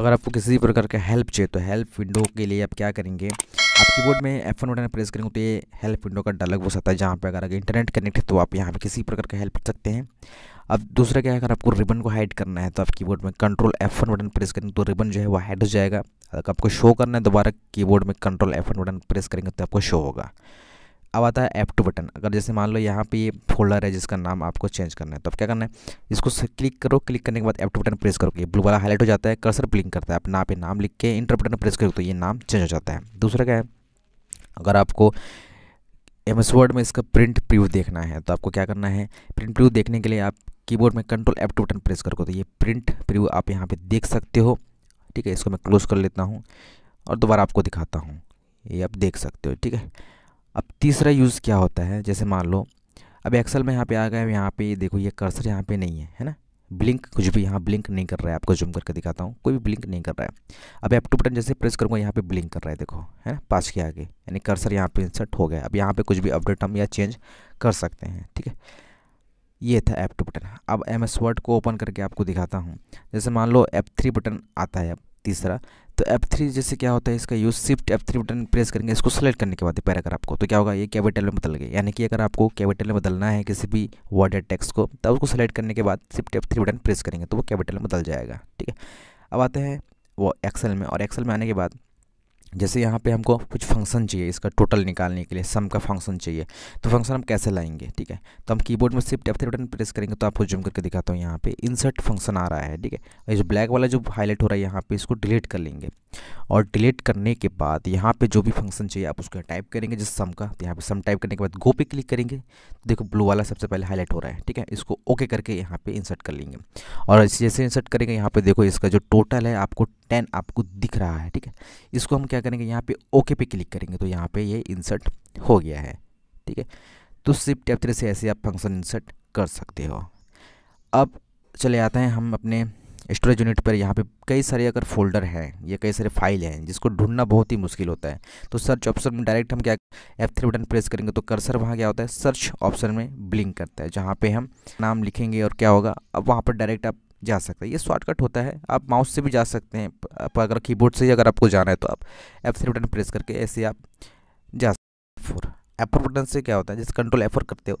अगर आपको किसी भी प्रकार का हेल्प चाहिए तो हेल्प विंडो के लिए आप क्या करेंगे आप कीबोर्ड में एफ बटन प्रेस करेंगे तो ये हेल्प विंडो का डलग बॉक्स आता है जहाँ पर अगर अगर इंटरनेट कनेक्ट है तो आप यहाँ पे किसी प्रकार का हेल्प सकते हैं अब दूसरा क्या है अगर आपको रिबन को हाइड करना है तो आप कीबोर्ड में कंट्रोल एफ बटन प्रेस करेंगे तो रिबन जो है वो हाइड हो जाएगा अगर आपको शो करना है दोबारा कीबोर्ड में कंट्रोल एफ बटन प्रेस करेंगे तो आपको शो होगा अब आता है ऐप टू बटन अगर जैसे मान लो यहाँ पे ये फोल्डर है जिसका नाम आपको चेंज करना है तो अब क्या करना है इसको क्लिक करो क्लिक करने के बाद एप टू बटन प्रेस करो ये ब्लू वाला हाईलाइट हो जाता है कर्सर ब्लिंक करता है अपना आप नाम लिख के इंटर बटन प्रेस करो तो ये नाम चेंज हो जाता है दूसरा क्या है अगर आपको एम एस वर्ड में इसका प्रिंट प्रीव्यू देखना है तो आपको क्या करना है प्रिंट प्रीव्यू देखने के लिए आप कीबोर्ड में control F to button press करो तो ये प्रिंट प्रीव्यू आप यहाँ पे देख सकते हो ठीक है इसको मैं क्लोज कर लेता हूँ और दोबारा आपको दिखाता हूँ ये आप देख सकते हो ठीक है अब तीसरा यूज़ क्या होता है जैसे मान लो अब एक्सल में यहाँ पे आ गए यहाँ पे देखो ये कर्सर यहाँ पे नहीं है है ना ब्लिंक कुछ भी यहाँ ब्लिंक नहीं कर रहा है आपको जूम करके दिखाता हूँ कोई भी ब्लिंक नहीं कर रहा है अब एप टू बटन जैसे प्रेस करूँगा यहाँ पे ब्लिंक कर रहा है देखो है ना पास के आगे यानी कर्सर यहाँ पे इंसर्ट हो गया अब यहाँ पे कुछ भी अपडेट हम या चेंज कर सकते हैं ठीक है ये था एप टू बटन अब एम एस वर्ड को ओपन करके आपको दिखाता हूँ जैसे मान लो एप थ्री बटन आता है अब तीसरा तो F3 जैसे क्या होता है इसका use shift F3 button press करेंगे इसको सेलेक्ट करने के बाद पैराग्राफ को तो क्या होगा ये कैपिटल में बदल गए यानी कि अगर आपको कैपिटल में बदलना है किसी भी वर्ड या टेक्स्ट को तो उसको सेलेक्ट करने के बाद शिफ्ट F3 बटन प्रेस करेंगे तो वो कैपिटल में बदल जाएगा ठीक है अब आते हैं वो एक्सेल में और एक्सेल में आने के बाद जैसे यहाँ पे हमको कुछ फंक्शन चाहिए इसका टोटल निकालने के लिए सम का फंक्शन चाहिए तो फंक्शन हम कैसे लाएंगे ठीक है तो हम कीबोर्ड में सिर्फ डेफ्थ बटन प्रेस करेंगे तो आपको जूम करके दिखाता हूँ यहाँ पे इंसर्ट फंक्शन आ रहा है ठीक है और जो ब्लैक वाला जो हाईलाइट हो रहा है यहाँ पे इसको डिलीट कर लेंगे और डिलीट करने के बाद यहाँ पर जो भी फंक्शन चाहिए आप उसको टाइप करेंगे जिस सम का तो यहाँ पर सम टाइप करने के बाद गो पे क्लिक करेंगे तो देखो ब्लू वाला सबसे पहले हाईलाइट हो रहा है ठीक है इसको ओके करके यहाँ पर इंसर्ट कर लेंगे और जैसे इंसर्ट करेंगे यहाँ पर देखो इसका जो टोटल है आपको टेन आपको दिख रहा है ठीक है इसको हम क्या करेंगे यहाँ पे ओके पे क्लिक करेंगे तो यहाँ पे ये इंसर्ट हो गया है ठीक है तो सिर्फ टैप थ्री से ऐसे आप फंक्शन इंसर्ट कर सकते हो अब चले आते हैं हम अपने स्टोरेज यूनिट पर यहाँ पे कई सारे अगर फोल्डर हैं या कई सारे फाइल हैं जिसको ढूंढना बहुत ही मुश्किल होता है तो सर्च ऑप्शन में डायरेक्ट हम क्या एफ थ्री बटन प्रेस करेंगे तो कर्सर वहाँ क्या होता है सर्च ऑप्शन में ब्लिंक करता है जहाँ पे हम नाम लिखेंगे और क्या होगा अब वहाँ पर डायरेक्ट आप जा सकता है ये शॉर्टकट होता है आप माउस से भी जा सकते हैं आप अगर कीबोर्ड से ही अगर आपको जाना है तो आप एफ से बटन प्रेस करके ऐसे आप जा सकते फोर एफ बटन से क्या होता है जैसे कंट्रोल एफ करते हो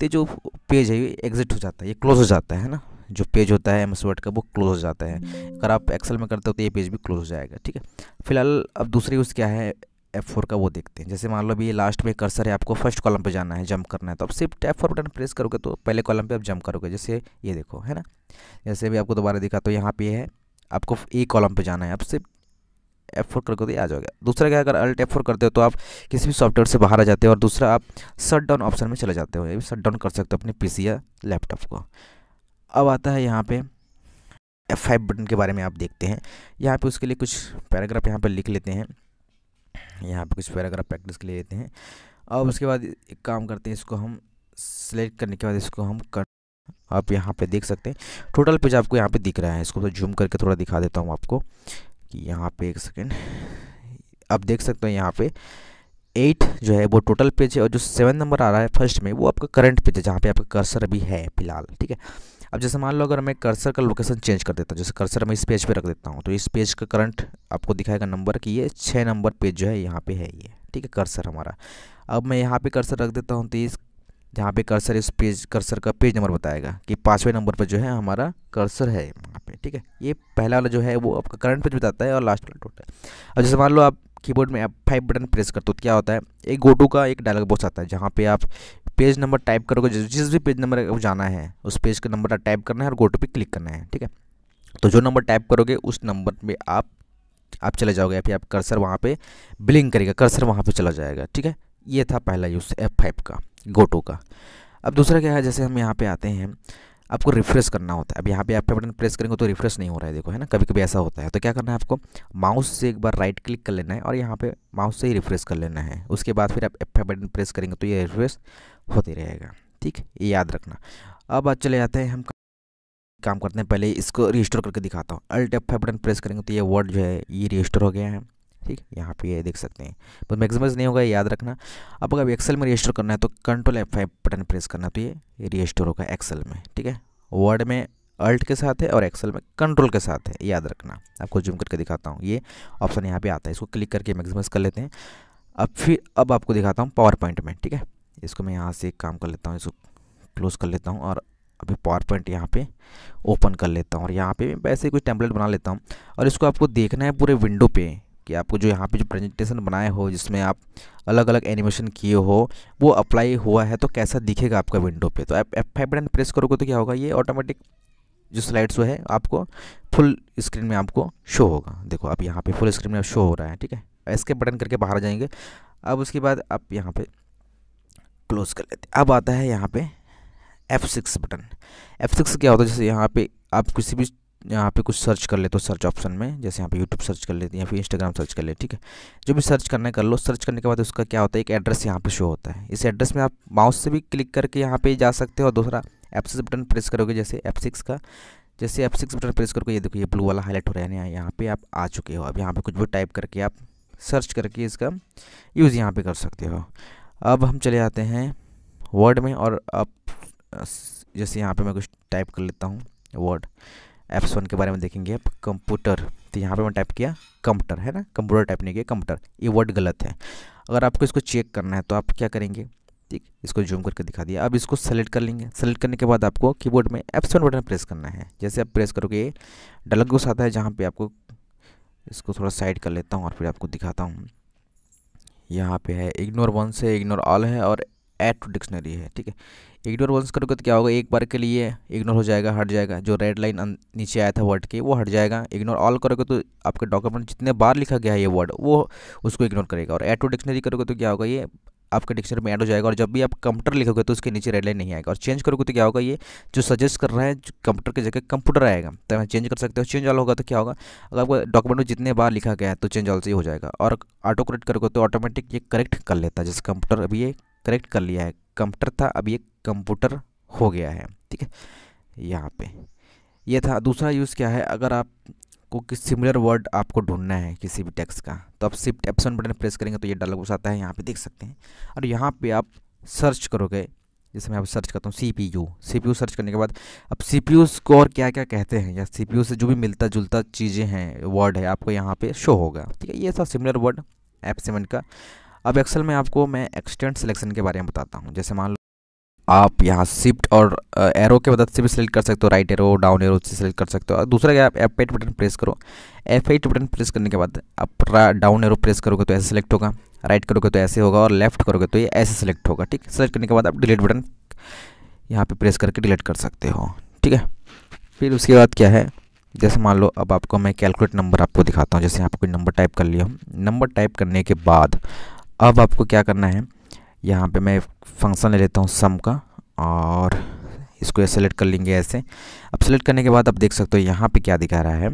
तो जो पेज है ये एग्जिट हो जाता है ये क्लोज हो जाता है ना जो पेज होता है एम वर्ड का वो क्लोज हो जाता है अगर आप एक्सेल में करते हो तो ये पेज भी क्लोज हो जाएगा ठीक है फिलहाल अब दूसरी यूज़ क्या है एफ फोर का वो देखते हैं जैसे मान लो अभी लास्ट में कर्सर है आपको फर्स्ट कॉलम पे जाना है जंप करना है तो आप सिर्फ टैप फोर बटन प्रेस करोगे तो पहले कॉलम पे आप जंप करोगे जैसे ये देखो है ना जैसे भी आपको दोबारा दिखा तो यहाँ पे है आपको ए कॉलम पे जाना है आप सिर्फ एफ फोर करके तो ये आ जाओगे दूसरा क्या अगर अल्ट एफ फोर करते हो तो आप किसी भी सॉफ्टवेयर से बाहर आ जाते हो और दूसरा आप शट डाउन ऑप्शन में चले जाते हो ये भी शट डाउन कर सकते हो अपने पी या लैपटॉप को अब आता है यहाँ पे एफ फाइव बटन के बारे में आप देखते हैं यहाँ पे उसके लिए कुछ पैराग्राफ यहाँ पर लिख लेते हैं यहाँ पे कुछ पैराग्राफ प्रैक्टिस के लिए लेते हैं अब उसके बाद एक काम करते हैं इसको हम सेलेक्ट करने के बाद इसको हम कट आप यहाँ पे देख सकते हैं टोटल पेज आपको यहाँ पे दिख रहा है इसको तो जूम करके थोड़ा दिखा देता हूँ आपको कि यहाँ पे एक सेकेंड आप देख सकते हैं यहाँ पे एट जो है वो टोटल पेज है और जो सेवन नंबर आ रहा है फर्स्ट में वो आपका करंट पेज है जहाँ पे आपका कर्सर अभी है फिलहाल ठीक है अब जैसे मान लो अगर मैं कर्सर का लोकेशन चेंज कर देता हूँ जैसे कर्सर मैं इस पेज पे रख देता हूँ तो इस पेज का करंट आपको दिखाएगा नंबर कि ये छः नंबर पेज जो है यहाँ पे है ये ठीक है कर्सर हमारा अब मैं यहाँ पे कर्सर रख देता हूँ तो इस यहाँ पे कर्सर इस पेज कर्सर का पेज नंबर बताएगा कि पाँचवें नंबर पर जो है हमारा कर्सर है वहाँ पे ठीक है ये पहला वाला जो है वो आपका करंट पेज बताता है और लास्ट वाला टोटल अब जैसे मान लो आप कीबोर्ड में एफ फाइव बटन प्रेस करते हो तो क्या होता है एक गोटू का एक डायलॉग बॉक्स आता है जहाँ पे आप पेज नंबर टाइप करोगे जिस भी पेज नंबर जाना है उस पेज का नंबर टाइप करना है और गोटू पे क्लिक करना है ठीक है तो जो नंबर टाइप करोगे उस नंबर पर आप आप चले जाओगे या फिर आप कर्सर वहाँ पर ब्लिंक करेगा कर्सर वहाँ पर चला जाएगा ठीक है ये था पहला यूज़ एफ फाइव का गोटो का अब दूसरा क्या है जैसे हम यहाँ पर आते हैं आपको रिफ्रेश करना होता है अब यहाँ पे आप बटन प्रेस करेंगे तो रिफ्रेश नहीं हो रहा है देखो है ना कभी कभी ऐसा होता है तो क्या करना है आपको माउस से एक बार राइट क्लिक कर लेना है और यहाँ पे माउस से ही रिफ्रेश कर लेना है उसके बाद फिर आप एफ बटन प्रेस करेंगे तो ये रिफ्रेश होते रहेगा ठीक ये याद रखना अब आज चले जाते हैं हम काम करते हैं पहले इसको रजिस्टर करके दिखाता हूँ अल्ट एफ बटन प्रेस करेंगे तो ये वर्ड जो है ये रजिस्टर हो गया है ठीक यहाँ पे ये देख सकते हैं बस मैक्सिमाइज नहीं होगा याद रखना अब अगर एक्सेल में रजिस्टर करना है तो control F five button press करना है तो ये रजिस्टर होगा एक्सेल में ठीक है वर्ड में अल्ट के साथ है और एक्सेल में कंट्रोल के साथ है याद रखना आपको जूम करके दिखाता हूँ ये ऑप्शन यहाँ पर आता है इसको क्लिक करके मैक्सिमाइज कर लेते हैं अब फिर अब आपको दिखाता हूँ पावर पॉइंट में ठीक है इसको मैं यहाँ से एक काम कर लेता हूँ इसको क्लोज कर लेता हूँ और अभी पावर पॉइंट यहाँ पे ओपन कर लेता हूँ और यहाँ पे मैं वैसे कुछ टेम्पलेट बना लेता हूँ और इसको आपको देखना है पूरे विंडो पे कि आपको जो यहाँ पे जो प्रेजेंटेशन बनाए हो जिसमें आप अलग अलग एनिमेशन किए हो वो अप्लाई हुआ है तो कैसा दिखेगा आपका विंडो पे तो आप एफ बटन प्रेस करोगे तो क्या होगा ये ऑटोमेटिक जो स्लाइड्स वो है आपको फुल स्क्रीन में आपको शो होगा देखो आप यहाँ पे फुल स्क्रीन में शो हो रहा है ठीक है एस्केप बटन करके बाहर जाएंगे अब उसके बाद आप यहाँ पर क्लोज कर लेते अब आता है यहाँ पर एफ़ बटन एफ़ क्या होता है जैसे यहाँ पर आप किसी भी यहाँ पे कुछ सर्च कर लेते हो सर्च ऑप्शन में जैसे यहाँ पे यूट्यूब सर्च कर लेते हैं या फिर इंस्टाग्राम सर्च कर ले ठीक है जो भी सर्च करने कर लो सर्च करने के बाद उसका क्या होता है एक एड्रेस यहाँ पे शो होता है इस एड्रेस में आप माउस से भी क्लिक करके यहाँ पे जा सकते हो और दूसरा एप सिक्स बटन प्रेस करोगे जैसे एफ सिक्स का जैसे एप सिक्स बटन प्रेस करोगे ये देखो ये ब्लू वाला हाईलाइट हो रहा है यानी यहाँ पे आप आ चुके हो अब यहाँ पर कुछ भी टाइप करके आप सर्च करके इसका यूज़ यहाँ पर कर सकते हो अब हम चले जाते हैं वर्ड में और अब जैसे यहाँ पर मैं कुछ टाइप कर लेता हूँ वर्ड एप्स वन के बारे में देखेंगे आप कंप्यूटर तो यहाँ पे मैं टाइप किया कंप्यूटर है ना कंप्यूटर टाइप नहीं किया कंप्यूटर ये वर्ड गलत है अगर आपको इसको चेक करना है तो आप क्या करेंगे ठीक इसको जूम करके दिखा दिया अब इसको सेलेक्ट कर लेंगे सेलेक्ट करने के बाद आपको कीबोर्ड में एप्स वन बटन प्रेस करना है जैसे आप प्रेस करोगे डलग को आता है जहाँ पर आपको इसको थोड़ा साइड कर लेता हूँ और फिर आपको दिखाता हूँ यहाँ पे है इग्नोर वन से इग्नोर ऑल है और ऐड टू डिक्शनरी है ठीक है इग्नोर वंस करोगे तो क्या होगा एक बार के लिए इग्नोर हो जाएगा हट जाएगा जो रेड लाइन अं- नीचे आया था वर्ड के वो हट जाएगा इग्नोर ऑल करोगे तो आपके डॉक्यूमेंट जितने बार लिखा गया है ये वर्ड वो उसको इग्नोर करेगा और ऐड टू डिक्शनरी करोगे तो क्या होगा ये आपके डिक्शनरी में ऐड हो जाएगा और जब भी आप कंप्यूटर लिखोगे तो उसके नीचे रेड लाइन नहीं आएगा और चेंज करोगे तो क्या होगा ये जो सजेस्ट कर रहा है कंप्यूटर की जगह कंप्यूटर आएगा तो मैं चेंज कर सकते हो चेंज ऑल होगा तो क्या होगा अगर आपको डॉक्यूमेंट में जितने बार लिखा गया है तो चेंज ऑल से ही हो जाएगा और ऑटो करेक्ट करोगे तो ऑटोमेटिक ये करेक्ट कर लेता है जैसे कंप्यूटर अभी ये करेक्ट कर लिया है कंप्यूटर था अब ये कंप्यूटर हो गया है ठीक है यहाँ पे ये था दूसरा यूज़ क्या है अगर आप को कि सिमिलर वर्ड आपको ढूंढना है किसी भी टेक्स्ट का तो आप सिर्फ एप्सन बटन प्रेस करेंगे तो ये डायलॉग बॉक्स आता है यहाँ पे देख सकते हैं और यहाँ पे आप सर्च करोगे जैसे मैं आप सर्च करता हूँ C P U C P U search करने के बाद अब सी पी यू को और क्या क्या कहते हैं या सी पी यू से जो भी मिलता जुलता चीज़ें हैं वर्ड है आपको यहाँ पर शो होगा ठीक है ये था सिमिलर वर्ड एप सेवन का अब एक्सेल में आपको मैं एक्सटेंट सिलेक्शन के बारे में बताता हूँ जैसे मान लो आप यहाँ शिफ्ट और एरो के मदद से भी सिलेक्ट कर सकते हो राइट एरो डाउन एरो से सिलेक्ट कर सकते हो और दूसरा क्या आप एफ एट बटन प्रेस करो एफ एट बटन प्रेस करने के बाद आप डाउन एरो प्रेस करोगे तो ऐसे सिलेक्ट होगा राइट करोगे तो ऐसे होगा और लेफ्ट करोगे तो ये ऐसे सिलेक्ट होगा ठीक सिलेक्ट करने के बाद आप डिलीट बटन यहाँ पर प्रेस करके डिलीट कर सकते हो ठीक है फिर उसके बाद क्या है जैसे मान लो अब आपको मैं कैलकुलेट नंबर आपको दिखाता हूँ जैसे यहाँ पर कोई नंबर टाइप कर लिया हूँ नंबर टाइप करने के बाद अब आपको क्या करना है यहाँ पे मैं फंक्शन ले लेता हूँ सम का और इसको सेलेक्ट कर लेंगे ऐसे अब सेलेक्ट करने के बाद आप देख सकते हो यहाँ पे क्या दिखा रहा है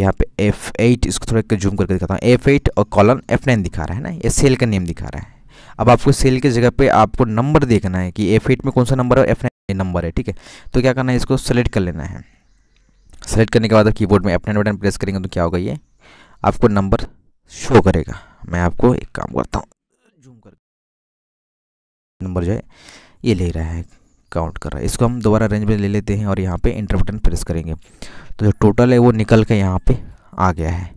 यहाँ पे F8 इसको थोड़ा जूम करके दिखाता हूँ F8 और कॉलम F9 दिखा रहा है ना ये सेल का नेम दिखा रहा है अब आपको सेल की जगह पे आपको नंबर देखना है कि F8 में कौन सा नंबर है F9 नंबर है ठीक है तो क्या करना है इसको सेलेक्ट कर लेना है सेलेक्ट करने के बाद आप कीबोर्ड में F9 बटन प्रेस करेंगे तो क्या होगा ये आपको नंबर शो करेगा मैं आपको एक काम करता हूँ जूम कर नंबर जो है ये ले रहा है काउंट कर रहा है इसको हम दोबारा रेंज में ले लेते हैं और यहाँ पे इंटर बटन प्रेस करेंगे तो जो टोटल है वो निकल के यहाँ पे आ गया है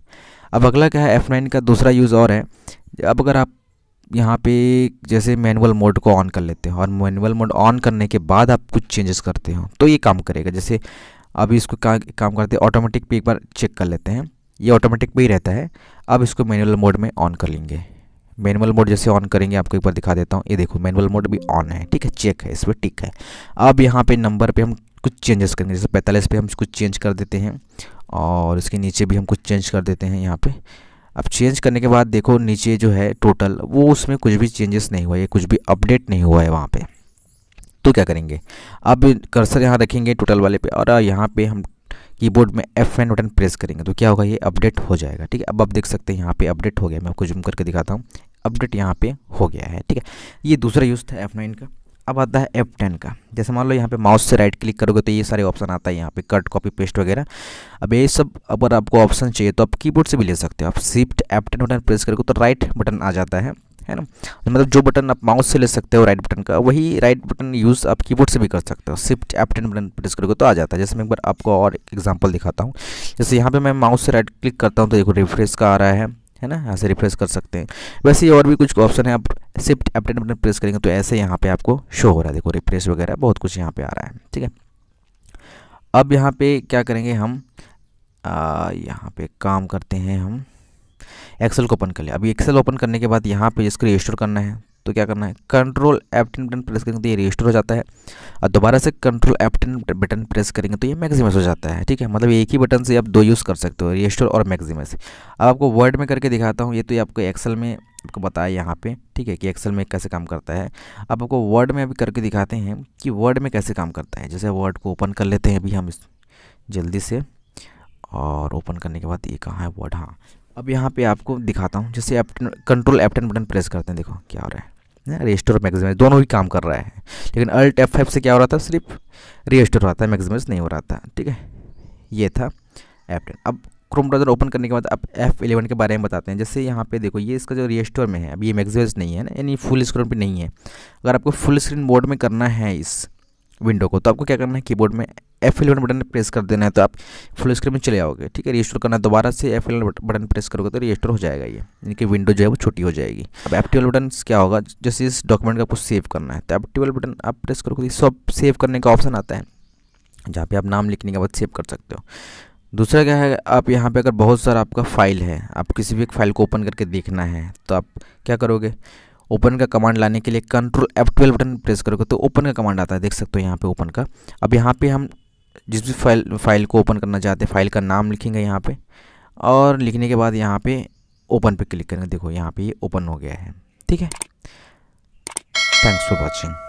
अब अगला क्या है F9 का दूसरा यूज़ और है अब अगर आप यहाँ पे जैसे मैनुअल मोड को ऑन कर लेते हो और मैनुअल मोड ऑन करने के बाद आप कुछ चेंजेस करते हो तो ये काम करेगा जैसे अभी इसको का, काम करते हैं ऑटोमेटिक पे एक बार चेक कर लेते हैं ये ऑटोमेटिक पे ही रहता है अब इसको मैनुअल मोड में ऑन कर लेंगे मैनुअल मोड जैसे ऑन करेंगे आपको एक बार दिखा देता हूँ ये देखो मैनुअल मोड भी ऑन है ठीक है चेक है इस पर टिक है अब यहाँ पे नंबर पे हम कुछ चेंजेस करेंगे जैसे पैंतालीस पे हम कुछ चेंज कर देते हैं और इसके नीचे भी हम कुछ चेंज कर देते हैं यहाँ पे अब चेंज करने के बाद देखो नीचे जो है टोटल वो उसमें कुछ भी चेंजेस नहीं हुआ है कुछ भी अपडेट नहीं हुआ है वहाँ पर तो क्या करेंगे अब कर्सर यहाँ रखेंगे टोटल वाले पे और यहाँ पे हम कीबोर्ड में एफ एन बटन प्रेस करेंगे तो क्या होगा ये अपडेट हो जाएगा ठीक है अब आप देख सकते हैं यहाँ पे अपडेट हो गया मैं आपको जूम करके दिखाता हूँ अपडेट यहाँ पे हो गया है ठीक है ये दूसरा यूज़ था एफ नाइन का अब आता है एफ टेन का जैसे मान लो यहाँ पे माउस से राइट क्लिक करोगे तो ये सारे ऑप्शन आता है यहाँ पे कट कॉपी पेस्ट वगैरह अब ये सब अगर आपको ऑप्शन चाहिए तो आप कीबोर्ड से भी ले सकते हो आप shift F ten button press करोगे तो राइट बटन आ जाता है है ना मतलब जो बटन आप माउस से ले सकते हो राइट बटन का वही राइट बटन यूज़ आप कीबोर्ड से भी कर सकते हो शिफ्ट एप्टन बटन प्रेस करोगे तो आ जाता है जैसे मैं एक बार आपको और एक एग्जांपल दिखाता हूँ जैसे यहाँ पे मैं माउस से राइट क्लिक करता हूँ तो देखो रिफ्रेश का आ रहा है है ना यहाँ से रिफ्रेश कर सकते हैं वैसे और भी कुछ ऑप्शन है आप शिफ्ट एप्टन बटन प्रेस करेंगे तो ऐसे यहाँ पर आपको शो हो रहा है देखो रिफ्रेश वगैरह बहुत कुछ यहाँ पर आ रहा है ठीक है अब यहाँ पर क्या करेंगे हम यहाँ पर काम करते हैं हम एक्सेल को ओपन कर लिया अभी एक्सेल ओपन करने के बाद यहाँ पे इसको रजिस्टर करना है तो क्या करना है कंट्रोल टेन बटन प्रेस करेंगे तो ये रजिस्टर हो जाता है और दोबारा से कंट्रोल टेन बटन प्रेस करेंगे तो ये मैक्सिमस हो जाता है ठीक है मतलब एक ही बटन से आप दो यूज़ कर सकते हो रजिस्टर और मैक्सिमस अब आपको वर्ड में करके दिखाता हूँ ये तो ये आपको एक्सेल में आपको बताया यहाँ पे ठीक है कि एक्सेल में कैसे काम करता है अब आपको वर्ड में अभी करके दिखाते हैं कि वर्ड में कैसे काम करता है जैसे वर्ड को ओपन कर लेते हैं अभी हम जल्दी से और ओपन करने के बाद ये कहाँ है वर्ड हाँ अब यहाँ पे आपको दिखाता हूँ जैसे आप कंट्रोल एप्टन बटन प्रेस करते हैं देखो क्या हो रहा है रेस्टोर मैक्सिमाइज दोनों ही काम कर रहा है लेकिन अल्ट एफ फाइव से क्या हो रहा था सिर्फ रेस्टोर हो रहा था मैक्सिमाइज नहीं हो रहा था ठीक है ये था एप्टन अब क्रोम ब्राउज़र ओपन करने के बाद अब एफ एलेवन के बारे में बताते हैं जैसे यहाँ पे देखो ये इसका जो रेस्टोर में है अब ये मैक्सिमाइज नहीं है ना यानी फुल स्क्रीन पर नहीं है अगर आपको फुल स्क्रीन मोड में करना है इस विंडो को तो आपको क्या करना है कीबोर्ड में एफ एलेवन बटन प्रेस कर देना है तो आप फुल स्क्रीन में चले जाओगे ठीक है रजिस्टर करना दोबारा से एफ एलेवन बटन प्रेस करोगे तो रजिस्टर हो जाएगा ये कि विंडो जो है वो छोटी हो जाएगी अब एफ ट्वेल्व बटन क्या होगा जैसे इस डॉक्यूमेंट का कुछ सेव करना है तो एफ ट्वेल्व बटन आप प्रेस करोगे तो सब सेव करने का ऑप्शन आता है जहाँ पे आप नाम लिखने के बाद सेव कर सकते हो दूसरा क्या है आप यहाँ पे अगर बहुत सारा आपका फाइल है आप किसी भी एक फाइल को ओपन करके देखना है तो आप क्या करोगे ओपन का कमांड लाने के लिए control F twelve button press करोगे तो ओपन का कमांड आता है देख सकते हो यहाँ पे ओपन का अब यहाँ पे हम जिस भी फाइल फाइल को ओपन करना चाहते हैं फाइल का नाम लिखेंगे यहाँ पे और लिखने के बाद यहाँ पे ओपन पे क्लिक करेंगे देखो यहाँ पे ये यह ओपन हो गया है ठीक है थैंक्स फॉर वॉचिंग